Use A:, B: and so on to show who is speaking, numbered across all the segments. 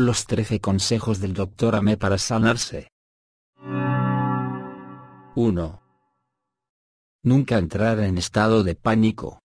A: Los 13 consejos del doctor Ame para sanarse. 1. Nunca entrar en estado de pánico.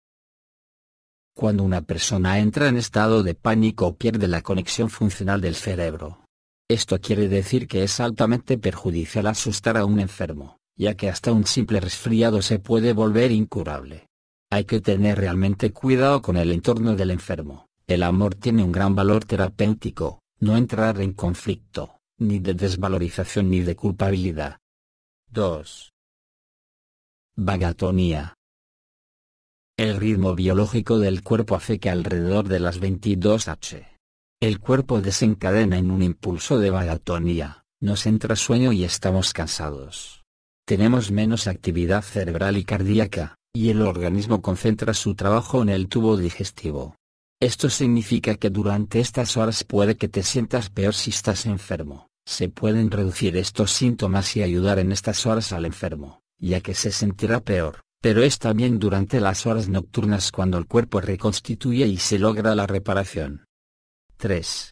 A: Cuando una persona entra en estado de pánico pierde la conexión funcional del cerebro. Esto quiere decir que es altamente perjudicial asustar a un enfermo, ya que hasta un simple resfriado se puede volver incurable. Hay que tener realmente cuidado con el entorno del enfermo. El amor tiene un gran valor terapéutico, no entrar en conflicto, ni de desvalorización ni de culpabilidad. 2. Vagatonía. El ritmo biológico del cuerpo hace que alrededor de las 22 h. El cuerpo desencadena en un impulso de vagatonía, nos entra sueño y estamos cansados. Tenemos menos actividad cerebral y cardíaca, y el organismo concentra su trabajo en el tubo digestivo. Esto significa que durante estas horas puede que te sientas peor si estás enfermo. Se pueden reducir estos síntomas y ayudar en estas horas al enfermo, ya que se sentirá peor, pero es también durante las horas nocturnas cuando el cuerpo reconstituye y se logra la reparación. 3.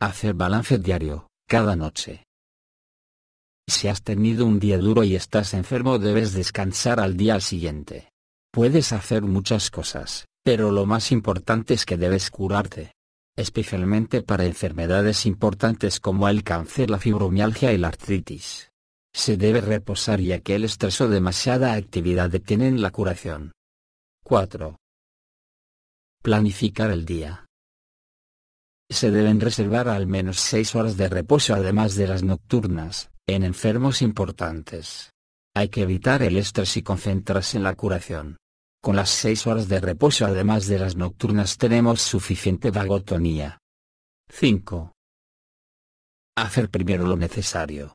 A: Hacer balance diario, cada noche. Si has tenido un día duro y estás enfermo debes descansar al día siguiente. Puedes hacer muchas cosas, pero lo más importante es que debes curarte. Especialmente para enfermedades importantes como el cáncer, la fibromialgia y la artritis. Se debe reposar ya que el estrés o demasiada actividad detienen la curación. 4. Planificar el día. Se deben reservar al menos 6 horas de reposo además de las nocturnas, en enfermos importantes. Hay que evitar el estrés y concentrarse en la curación. Con las seis horas de reposo además de las nocturnas tenemos suficiente vagotonía. 5. Hacer primero lo necesario.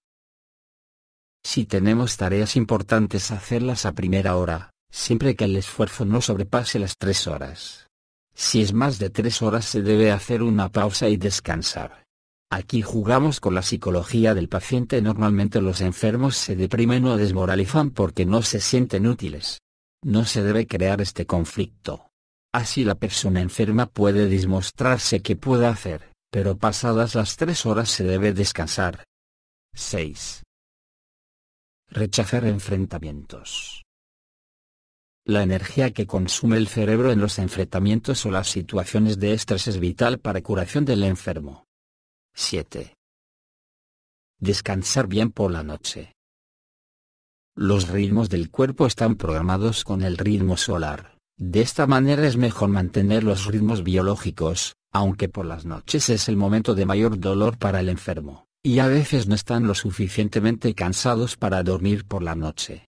A: Si tenemos tareas importantes hacerlas a primera hora, siempre que el esfuerzo no sobrepase las tres horas. Si es más de tres horas se debe hacer una pausa y descansar. Aquí jugamos con la psicología del paciente. Normalmente los enfermos se deprimen o desmoralizan porque no se sienten útiles. No se debe crear este conflicto. Así la persona enferma puede demostrarse que puede hacer, pero pasadas las tres horas se debe descansar. 6. Rechazar enfrentamientos. La energía que consume el cerebro en los enfrentamientos o las situaciones de estrés es vital para curación del enfermo. 7. Descansar bien por la noche. Los ritmos del cuerpo están programados con el ritmo solar. De esta manera es mejor mantener los ritmos biológicos, aunque por las noches es el momento de mayor dolor para el enfermo, y a veces no están lo suficientemente cansados para dormir por la noche.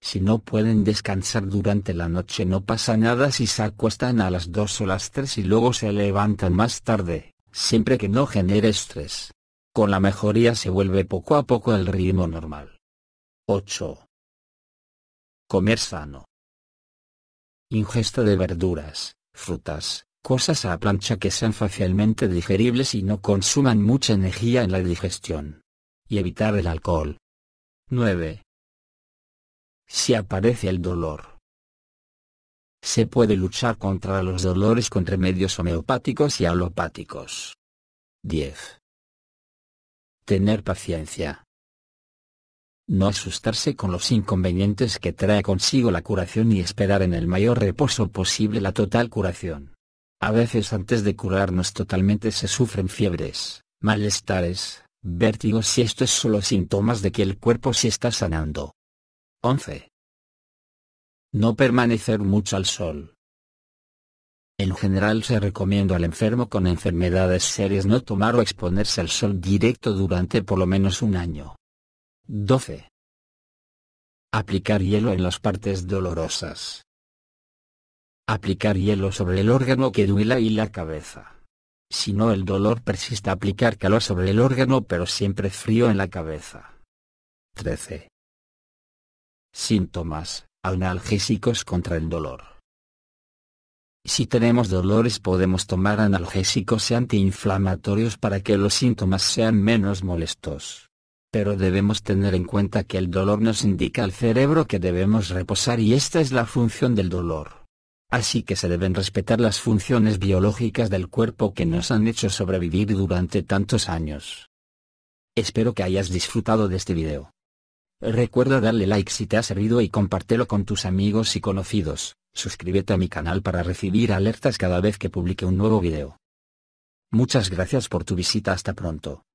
A: Si no pueden descansar durante la noche no pasa nada si se acuestan a las 2 o las 3 y luego se levantan más tarde, siempre que no genere estrés. Con la mejoría se vuelve poco a poco el ritmo normal. 8. Comer sano. Ingesta de verduras, frutas, cosas a plancha que sean fácilmente digeribles y no consuman mucha energía en la digestión. Y evitar el alcohol. 9. Si aparece el dolor. Se puede luchar contra los dolores con remedios homeopáticos y alopáticos. 10. Tener paciencia no asustarse con los inconvenientes que trae consigo la curación y esperar en el mayor reposo posible la total curación. A veces antes de curarnos totalmente se sufren fiebres, malestares, vértigos y esto es solo síntomas de que el cuerpo se está sanando. 11. No permanecer mucho al sol. En general se recomienda al enfermo con enfermedades serias no tomar o exponerse al sol directo durante por lo menos un año. 12. Aplicar hielo en las partes dolorosas. Aplicar hielo sobre el órgano que duela y la cabeza. Si no el dolor persiste, aplicar calor sobre el órgano pero siempre frío en la cabeza. 13. Síntomas, analgésicos contra el dolor. Si tenemos dolores podemos tomar analgésicos y e antiinflamatorios para que los síntomas sean menos molestos pero debemos tener en cuenta que el dolor nos indica al cerebro que debemos reposar y esta es la función del dolor. Así que se deben respetar las funciones biológicas del cuerpo que nos han hecho sobrevivir durante tantos años. Espero que hayas disfrutado de este video. Recuerda darle like si te ha servido y compártelo con tus amigos y conocidos, suscríbete a mi canal para recibir alertas cada vez que publique un nuevo video. Muchas gracias por tu visita hasta pronto.